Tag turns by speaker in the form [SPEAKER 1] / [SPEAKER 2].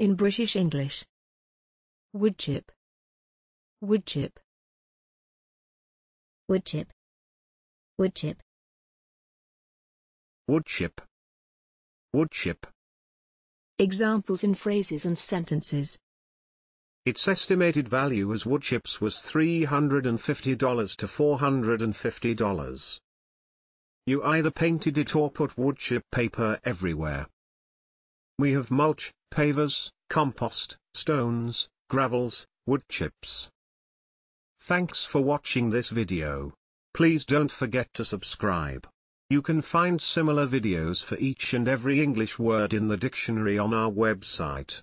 [SPEAKER 1] in British English. woodchip, woodchip, woodchip, woodchip, woodchip, woodchip.
[SPEAKER 2] Examples in phrases and sentences.
[SPEAKER 3] Its estimated value as woodchips was $350 to $450. You either painted it or put woodchip paper everywhere. We have mulch, pavers, compost, stones, gravels, wood chips. Thanks for watching this video. Please don't forget to subscribe. You can find similar videos for each and every English word in the dictionary on our
[SPEAKER 1] website.